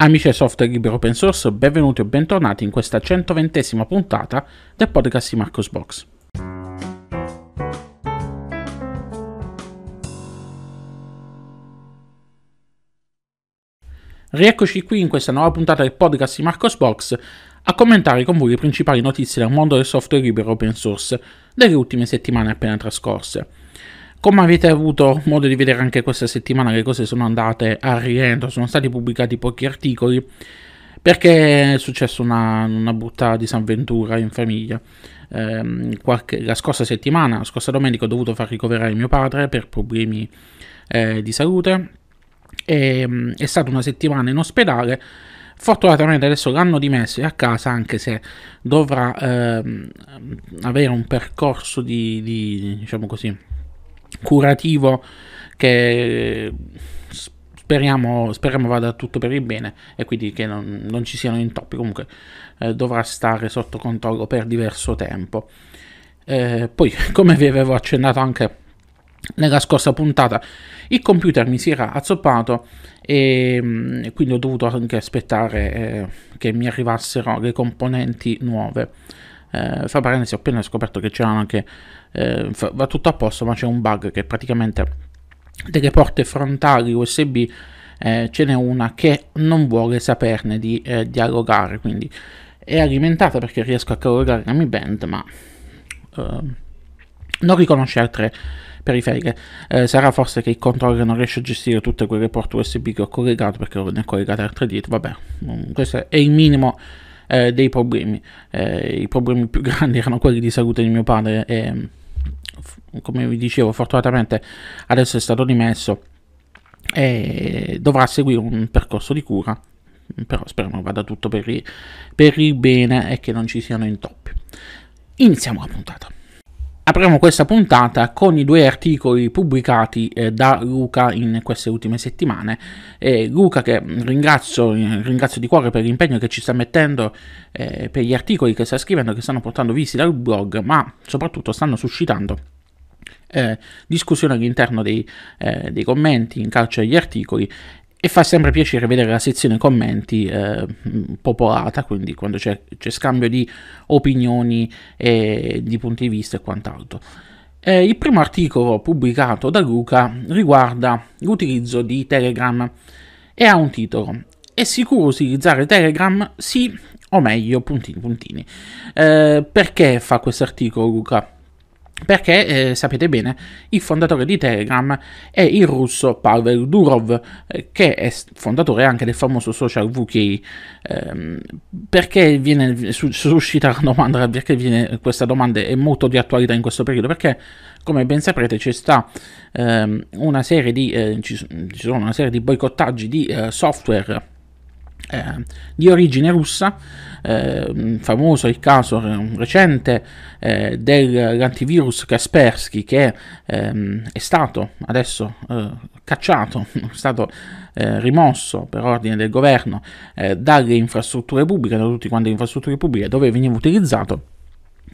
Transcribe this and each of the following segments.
Amici del software libero open source, benvenuti o bentornati in questa 120esima puntata del podcast di Marcos Box. Rieccoci qui in questa nuova puntata del podcast di Marcos Box a commentare con voi le principali notizie del mondo del software libero open source delle ultime settimane appena trascorse. Come avete avuto modo di vedere anche questa settimana le cose sono andate a rientro, sono stati pubblicati pochi articoli perché è successa una, una brutta disavventura in famiglia. Eh, qualche, la scorsa settimana, la scorsa domenica, ho dovuto far ricoverare mio padre per problemi eh, di salute. E, ehm, è stata una settimana in ospedale. Fortunatamente adesso l'hanno dimesso e a casa, anche se dovrà eh, avere un percorso di, di diciamo così, curativo che speriamo, speriamo, vada tutto per il bene e quindi che non, non ci siano intoppi, comunque eh, dovrà stare sotto controllo per diverso tempo. Eh, poi, come vi avevo accennato anche nella scorsa puntata, il computer mi si era azzoppato e mh, mm, quindi ho dovuto anche aspettare eh, che mi arrivassero le componenti nuove eh, fra parentesi ho appena scoperto che c'erano anche, eh, va tutto a posto, ma c'è un bug che praticamente delle porte frontali USB eh, ce n'è una che non vuole saperne di eh, dialogare, quindi è alimentata perché riesco a caricare la Mi Band, ma eh, non riconosce altre periferiche. Eh, sarà forse che il controller non riesce a gestire tutte quelle porte USB che ho collegato perché ne ho collegate altre dietro. Vabbè, mm, questo è il minimo eh, dei problemi. Eh, I problemi più grandi erano quelli di salute di mio padre e come vi dicevo fortunatamente adesso è stato dimesso e dovrà seguire un percorso di cura però speriamo vada tutto per il, per il bene e che non ci siano intoppi iniziamo la puntata Apriamo questa puntata con i due articoli pubblicati eh, da Luca in queste ultime settimane. Eh, Luca che ringrazio, ringrazio, di cuore per l'impegno che ci sta mettendo, eh, per gli articoli che sta scrivendo, che stanno portando visti dal blog, ma soprattutto stanno suscitando eh, discussione all'interno dei, eh, dei commenti in calcio agli articoli e fa sempre piacere vedere la sezione commenti eh, popolata, quindi quando c'è, c'è, scambio di opinioni e di punti di vista e quant'altro. Eh, il primo articolo pubblicato da Luca riguarda l'utilizzo di Telegram e ha un titolo. È sicuro utilizzare Telegram? Sì o meglio, puntini puntini. Eh, perché fa questo articolo Luca? perché eh, sapete bene il fondatore di Telegram è il russo Pavel Durov eh, che è fondatore anche del famoso social VK ehm, perché viene su, suscita la domanda perché viene, questa domanda è molto di attualità in questo periodo perché come ben saprete ci, sta, ehm, una di, eh, ci, ci sono una serie di boicottaggi di eh, software eh, di origine russa, eh, famoso il caso eh, recente eh, dell'antivirus Kaspersky che ehm, è stato adesso eh, cacciato, è stato eh, rimosso per ordine del governo dalle infrastrutture pubbliche, da tutte quante le infrastrutture pubbliche dove veniva utilizzato.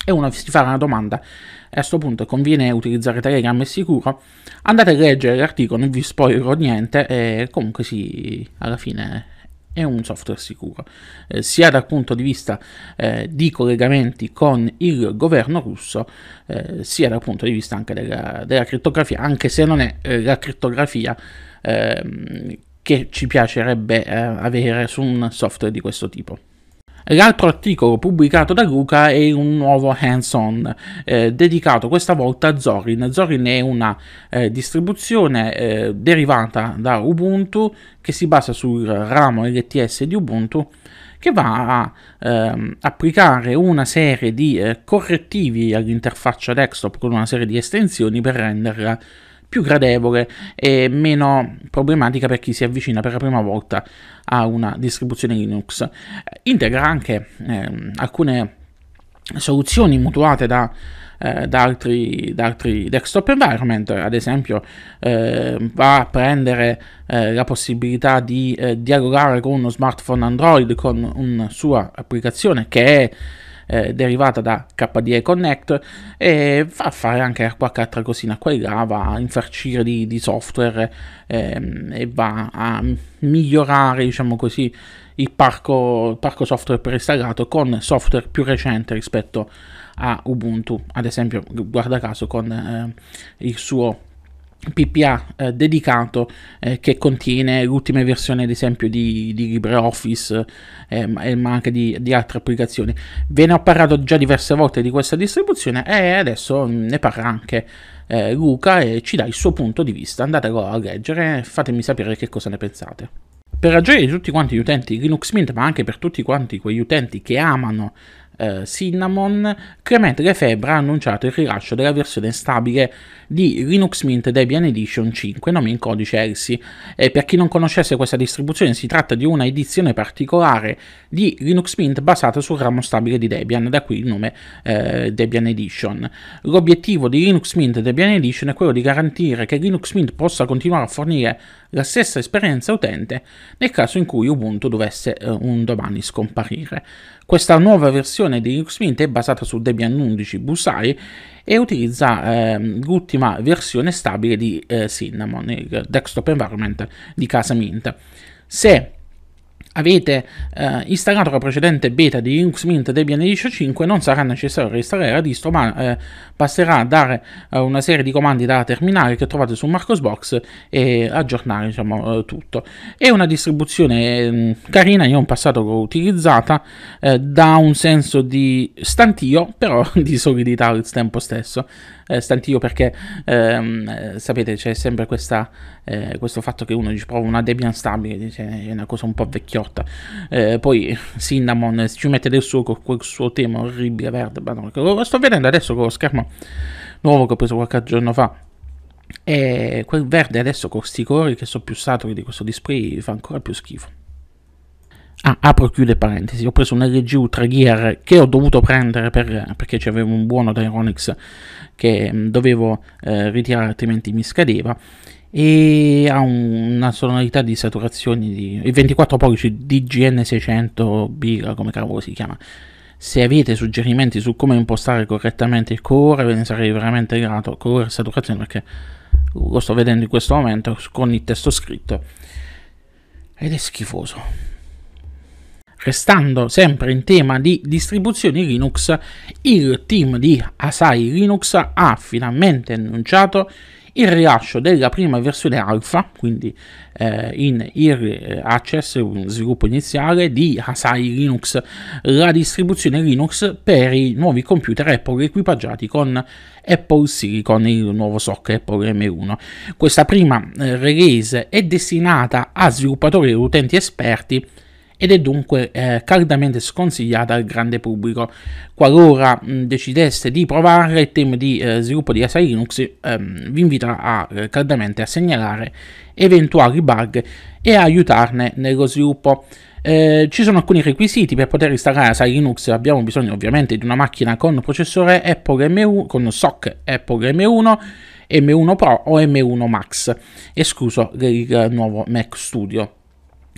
E uno si fa una domanda, e a questo punto conviene utilizzare Telegram è sicuro? Andate a leggere l'articolo, non vi spoilerò niente, e comunque sì, alla fine è un software sicuro, eh, sia dal punto di vista eh, di collegamenti con il governo russo, eh, sia dal punto di vista anche della, della criptografia, anche se non è eh, la criptografia ehm, che ci piacerebbe eh, avere su un software di questo tipo. L'altro articolo pubblicato da Luca è un nuovo hands-on eh, dedicato questa volta a Zorin. Zorin è una eh, distribuzione eh, derivata da Ubuntu che si basa sul ramo LTS di Ubuntu che va a ehm, applicare una serie di eh, correttivi all'interfaccia desktop con una serie di estensioni per renderla più gradevole e meno problematica per chi si avvicina per la prima volta a una distribuzione Linux. Integra anche ehm, alcune soluzioni mutuate da, eh, da, altri, da, altri, desktop environment, ad esempio eh, va a prendere eh, la possibilità di eh, dialogare con uno smartphone Android con una sua applicazione che è eh, derivata da KDE Connect e va a fare anche qualche altra cosina qua e là, va a infarcire di, di software ehm, e va a migliorare, diciamo così, il parco, il parco software preinstallato con software più recente rispetto a Ubuntu, ad esempio, guarda caso, con eh, il suo PPA eh, dedicato eh, che contiene l'ultima versione ad esempio di, di LibreOffice eh, eh, ma anche di, di, altre applicazioni ve ne ho parlato già diverse volte di questa distribuzione e adesso mm, ne parla anche eh, Luca e ci dà il suo punto di vista andatelo a leggere e fatemi sapere che cosa ne pensate per di tutti quanti gli utenti Linux Mint ma anche per tutti quanti quegli utenti che amano eh, Cinnamon che Lefebvre ha annunciato il rilascio della versione stabile di Linux Mint Debian Edition 5, nome in codice ELSI. E eh, per chi non conoscesse questa distribuzione si tratta di una edizione particolare di Linux Mint basata sul ramo stabile di Debian, da qui il nome eh, Debian Edition. L'obiettivo di Linux Mint Debian Edition è quello di garantire che Linux Mint possa continuare a fornire la stessa esperienza utente nel caso in cui Ubuntu dovesse eh, un domani scomparire. Questa nuova versione versione di Linux Mint è basata su Debian 11 Busai e utilizza eh, l'ultima versione stabile di eh, Cinnamon, il desktop environment di casa Mint. Se avete eh, installato la precedente beta di Linux Mint Debian 10.5 non sarà necessario reinstallare la distro ma eh, basterà dare eh, una serie di comandi da terminale che trovate su Marcosbox e aggiornare diciamo, tutto è una distribuzione ehm, carina io in passato l'ho utilizzata eh, da un senso di stantio però di solidità al tempo stesso eh, stantio perché ehm, sapete c'è sempre questa, questo fatto che uno dice prova una Debian stabile dice, è una cosa un po' vecchiosa rotta. Eh, poi Cinnamon ci mette del suo con quel suo tema orribile verde. Lo sto vedendo adesso con lo schermo nuovo che ho preso qualche giorno fa. E quel verde adesso con questi colori che sono più saturi di questo display fa ancora più schifo. Ah, apro e chiudo parentesi, ho preso un LG Ultra Gear che ho dovuto prendere per, perché c'avevo un buono da che mm, dovevo eh, ritirare altrimenti mi scadeva e ha una sonorità di saturazione di 24 pollici DGN600 Bira come cavolo si chiama se avete suggerimenti su come impostare correttamente il colore ve ne sarei veramente grato colore e saturazione perché lo sto vedendo in questo momento con il testo scritto ed è schifoso restando sempre in tema di distribuzioni Linux il team di Asai Linux ha finalmente annunciato il rilascio della prima versione alfa, quindi eh, in early eh, access, sviluppo iniziale di Asai Linux, la distribuzione Linux per i nuovi computer Apple equipaggiati con Apple Silicon, il nuovo SOC Apple M1. Questa prima eh, release è destinata a sviluppatori e utenti esperti ed è dunque eh, caldamente sconsigliata al grande pubblico. Qualora mh, decideste di provare il team di eh, sviluppo di ASA Linux, ehm, vi invita a, eh, caldamente a segnalare eventuali bug e a aiutarne nello sviluppo. Eh, ci sono alcuni requisiti per poter installare ASA Linux, abbiamo bisogno ovviamente di una macchina con processore Apple M1, con SOC Apple M1, M1 Pro o M1 Max, escluso il eh, nuovo Mac Studio.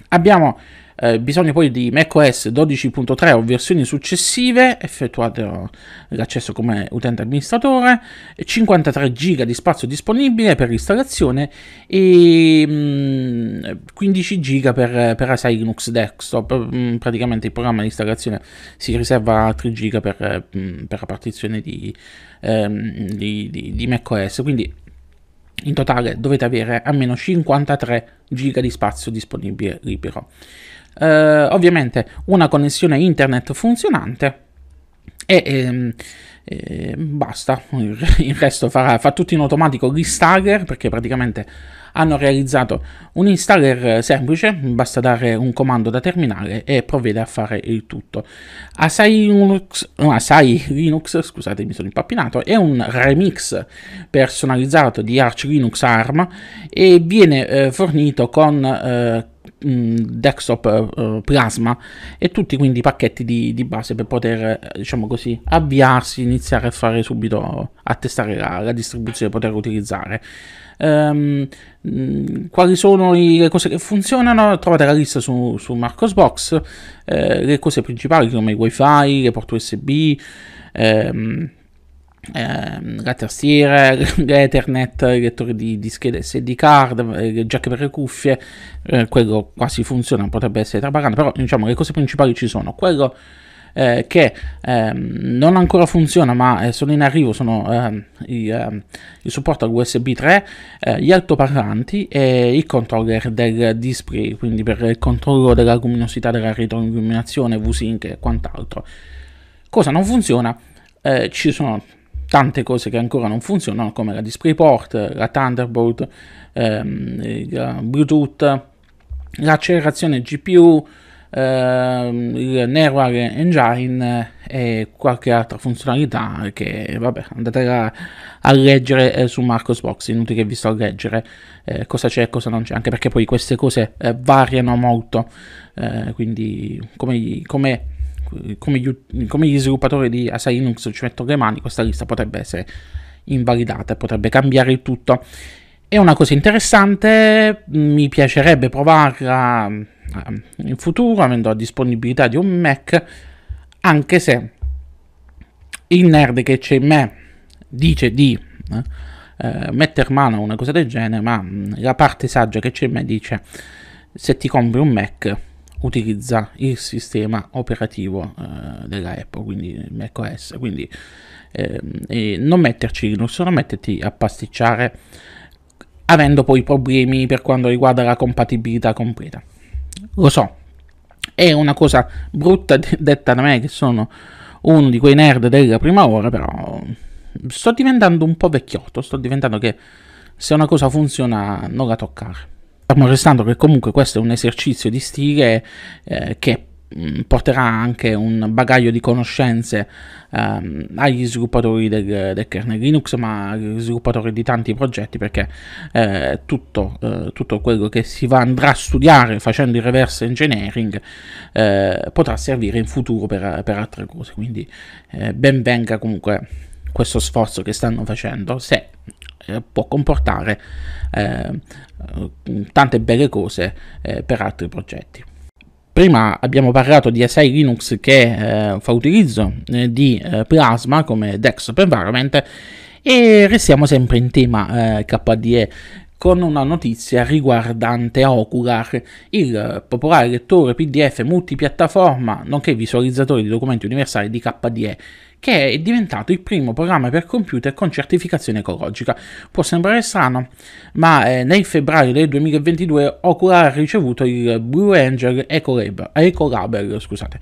Abbiamo eh, bisogno poi di macOS 12.3 o versioni successive, effettuate eh, l'accesso come utente amministratore, 53 GB di spazio disponibile per installazione e mh, 15 GB per, per Asai Linux Desktop, mm, praticamente il programma di installazione si riserva 3 GB per, mm, per la partizione di, ehm, di, di, di macOS, quindi in totale dovete avere almeno 53 giga di spazio disponibile libero eh, ovviamente una connessione internet funzionante e ehm, eh, basta, il resto farà, fa tutto in automatico l'installer perché praticamente hanno realizzato un installer semplice, basta dare un comando da terminale e provvede a fare il tutto. Asai Linux, Asai Linux scusate mi sono impappinato, è un remix personalizzato di Arch Linux ARM e viene eh, fornito con eh, mh, mm, desktop uh, Plasma e tutti quindi i pacchetti di, di, base per poter, eh, diciamo così, avviarsi, iniziare a fare subito, a testare la, la distribuzione, poter utilizzare. Um, quali sono le cose che funzionano? Trovate la lista su, su Marcosbox, eh, le cose principali come i wifi, le porte USB, ehm, Ehm, eh, la tastiera, l'Ethernet, il lettore di, di schede SD card, le giacche per le cuffie, eh, quello quasi funziona, potrebbe essere trapagante, però diciamo le cose principali ci sono. Quello eh, che ehm, non ancora funziona ma eh, sono in arrivo sono ehm, i, ehm, il, supporto USB 3, eh, gli altoparlanti e il controller del display, quindi per il controllo della luminosità, della retroilluminazione, VSync e quant'altro. Cosa non funziona? Eh, ci sono tante cose che ancora non funzionano come la DisplayPort, la Thunderbolt, ehm, la Bluetooth, l'accelerazione GPU, ehm, il Neural Engine e qualche altra funzionalità che vabbè andate a, a leggere eh, su Marcosbox, inutile che vi sto a leggere eh, cosa c'è e cosa non c'è, anche perché poi queste cose eh, variano molto, eh, quindi come, come come gli, come gli sviluppatori di Asa Linux ci mettono le mani, questa lista potrebbe essere invalidata e potrebbe cambiare il tutto. È una cosa interessante, mi piacerebbe provarla ehm, in futuro avendo la disponibilità di un Mac, anche se il nerd che c'è in me dice di eh, eh mettere mano a una cosa del genere, ma la parte saggia che c'è in me dice se ti compri un Mac utilizza il sistema operativo eh, della Apple, quindi macOS, quindi eh, non metterci Linux, non metterti a pasticciare avendo poi problemi per quanto riguarda la compatibilità completa. Lo so, è una cosa brutta de- detta da me che sono uno di quei nerd della prima ora, però sto diventando un po' vecchiotto, sto diventando che se una cosa funziona non la toccare. Stiamo restando che comunque questo è un esercizio di stile eh, che mm, porterà anche un bagaglio di conoscenze ehm, agli sviluppatori del, del, kernel Linux, ma agli sviluppatori di tanti progetti, perché eh, tutto, eh, tutto, quello che si va, andrà a studiare facendo il reverse engineering eh, potrà servire in futuro per, per altre cose. Quindi eh, ben venga comunque questo sforzo che stanno facendo, se eh, può comportare eh, tante belle cose eh, per altri progetti. Prima abbiamo parlato di SI Linux che eh, fa utilizzo eh, di eh, Plasma come desktop environment e restiamo sempre in tema KDE con una notizia riguardante Ocular, il popolare lettore PDF multipiattaforma nonché visualizzatore di documenti universali di KDE che è diventato il primo programma per computer con certificazione ecologica. Può sembrare strano, ma eh, nel febbraio del 2022 Ocular ha ricevuto il Blue Angel Eco Label, Eco Label scusate,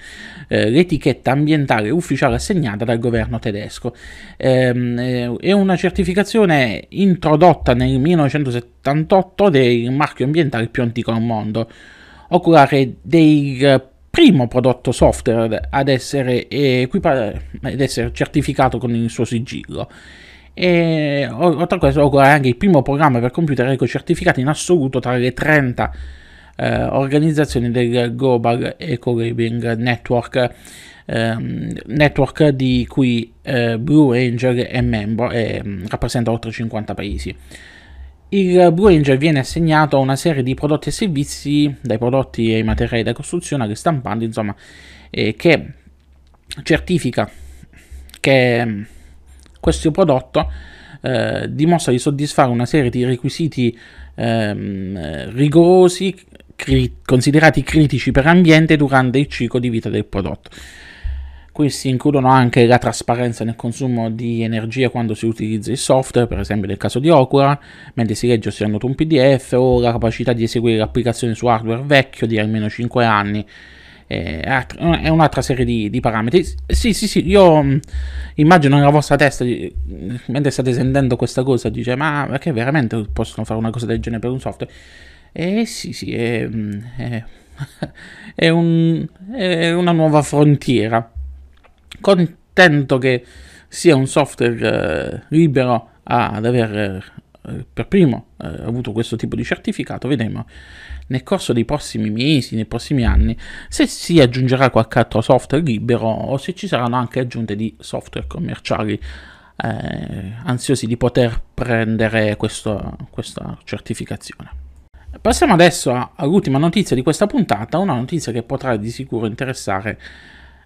eh, l'etichetta ambientale ufficiale assegnata dal governo tedesco. Ehm, eh, è una certificazione introdotta nel 1978 del marchio ambientale più antico al mondo. Oculare è dei primo prodotto software ad essere, equipar- ad essere certificato con il suo sigillo. E oltre a questo, Oracle è anche il primo programma per computer eco-certificato in assoluto tra le 30 eh, organizzazioni del Global Eco Living Network, ehm, network di cui eh, Blue Angel è membro e mm, rappresenta oltre 50 paesi. Il Blue Ranger viene assegnato a una serie di prodotti e servizi, dai prodotti ai materiali da costruzione alle stampanti, insomma, eh, che certifica che mm, questo prodotto eh, dimostra di soddisfare una serie di requisiti ehm, rigorosi cri- considerati critici per l'ambiente durante il ciclo di vita del prodotto. Qui si includono anche la trasparenza nel consumo di energia quando si utilizza il software, per esempio nel caso di Ocula, mentre si legge o si annota un PDF, o la capacità di eseguire l'applicazione su hardware vecchio di almeno 5 anni. Eh, eh, è un'altra serie di, di, parametri. Sì, sì, sì, io mm, immagino nella vostra testa, mm, mentre state sentendo questa cosa, dice, ma perché veramente possono fare una cosa del genere per un software? Eh sì, sì, è, mm, è, è, un, è una nuova frontiera contento che sia un software eh, libero ad aver eh, per primo eh, avuto questo tipo di certificato. Vedremo nel corso dei prossimi mesi, nei prossimi anni, se si aggiungerà qualche altro software libero o se ci saranno anche aggiunte di software commerciali eh, ansiosi di poter prendere questo, questa certificazione. Passiamo adesso all'ultima notizia di questa puntata, una notizia che potrà di sicuro interessare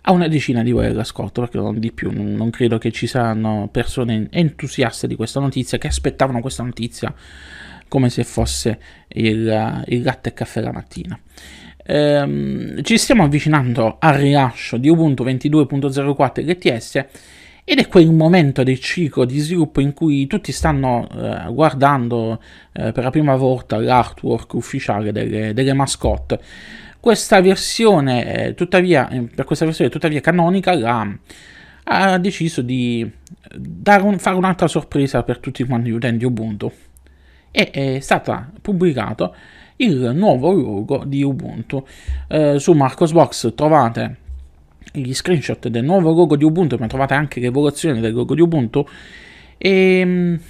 a una decina di voi all'ascolto, perché non di più, non credo che ci saranno persone entusiaste di questa notizia, che aspettavano questa notizia come se fosse il, il latte e caffè la mattina. Ehm, ci stiamo avvicinando al rilascio di Ubuntu 22.04 LTS ed è quel momento del ciclo di sviluppo in cui tutti stanno eh, guardando eh, per la prima volta l'artwork ufficiale delle, delle mascotte. Questa versione, eh, tuttavia, eh, per questa versione, tuttavia, Canonical ha, ha deciso di un, fare un'altra sorpresa per tutti quanti gli utenti Ubuntu. E è stato pubblicato il nuovo logo di Ubuntu. Eh, su Marcosbox trovate gli screenshot del nuovo logo di Ubuntu, ma trovate anche l'evoluzione del logo di Ubuntu. E, ehm,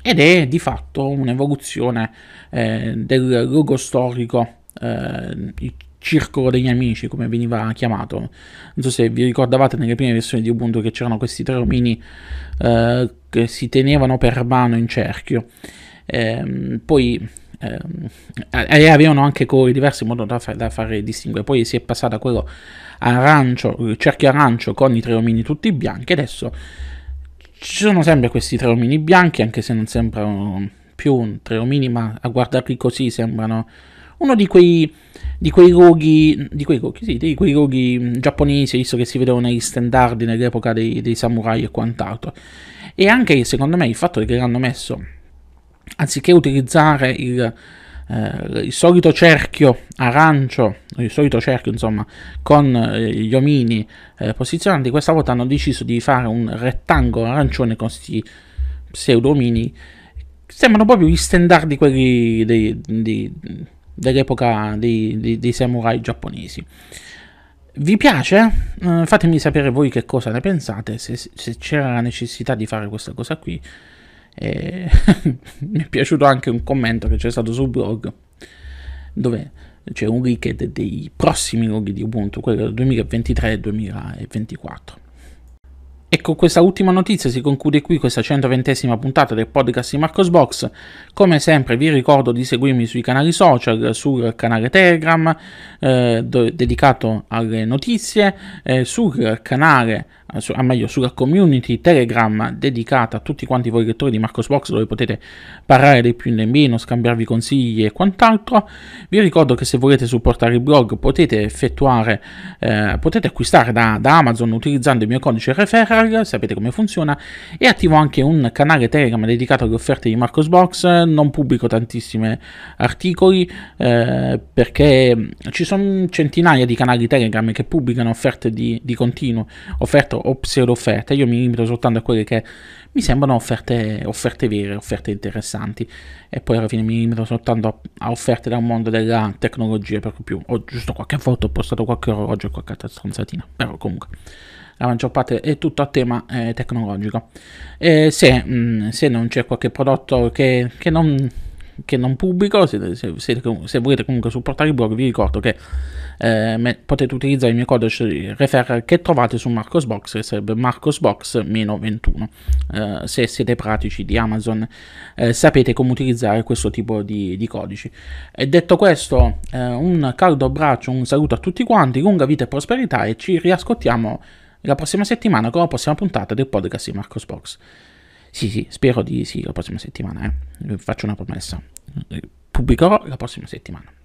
ed è di fatto un'evoluzione eh, del logo storico eh, circolo degli amici, come veniva chiamato. Non so se vi ricordavate nelle prime versioni di Ubuntu che c'erano questi tre omini eh, che si tenevano per mano in cerchio. Eh, poi eh, avevano anche colori diversi in modo da, fa- da fare distinguere. Poi si è passato a quello arancio, cerchio arancio con i tre omini tutti bianchi. Adesso ci sono sempre questi tre omini bianchi, anche se non sembrano più tre omini, ma a guardarli così sembrano uno di quei di quei goghi, di quei goghi, sì, di quei goghi mm, giapponesi, visto che si vedevano negli standard nell'epoca dei, dei, samurai e quant'altro. E anche secondo me il fatto che l'hanno messo, anziché utilizzare il, eh, il solito cerchio arancio, il solito cerchio insomma, con eh, gli omini eh, posizionati, questa volta hanno deciso di fare un rettangolo arancione con questi pseudo omini. Sembrano proprio gli standard di quelli dei, dei dell'epoca dei, dei, dei samurai giapponesi. Vi piace? Eh, fatemi sapere voi che cosa ne pensate, se, se c'era la necessità di fare questa cosa qui. Eh, mi è piaciuto anche un commento che c'è stato sul blog, dove c'è un link dei prossimi loghi di Ubuntu, quello del 2023 2024. E con questa ultima notizia si conclude qui questa 120esima puntata del podcast di Marcos Box. Come sempre vi ricordo di seguirmi sui canali social, sul canale Telegram eh, dedicato alle notizie, eh, sul canale eh, a meglio sulla community Telegram dedicata a tutti quanti voi lettori di Marcosbox dove potete parlare dei più in meno, scambiarvi consigli e quant'altro. Vi ricordo che se volete supportare il blog potete effettuare, eh, potete acquistare da, da, Amazon utilizzando il mio codice referral, sapete come funziona, e attivo anche un canale Telegram dedicato alle offerte di Marcosbox, non pubblico tantissimi articoli eh, perché ci sono centinaia di canali Telegram che pubblicano offerte di, di continuo, offerte o pseudo offerte, io mi limito soltanto a quelle che mi sembrano offerte, offerte vere, offerte interessanti e poi alla fine mi limito soltanto a, a offerte dal mondo della tecnologia per più, ho giusto qualche foto, ho postato qualche orologio e qualche altra stronzatina, però comunque la maggior parte è tutto a tema eh, tecnologico. E se, mh, mm, se, non c'è qualche prodotto che, che non che non pubblico, se, se, se, se, volete comunque supportare il blog vi ricordo che eh, potete utilizzare il mio codice referral che trovate su Marcosbox, che sarebbe marcosbox-21. Eh, se siete pratici di Amazon eh, sapete come utilizzare questo tipo di, di codici. E detto questo, eh, un caldo abbraccio, un saluto a tutti quanti, lunga vita e prosperità e ci riascoltiamo la prossima settimana con la prossima puntata del podcast di Marcosbox. Sì, sì, spero di sì la prossima settimana, eh. Faccio una promessa. Pubblicherò la prossima settimana.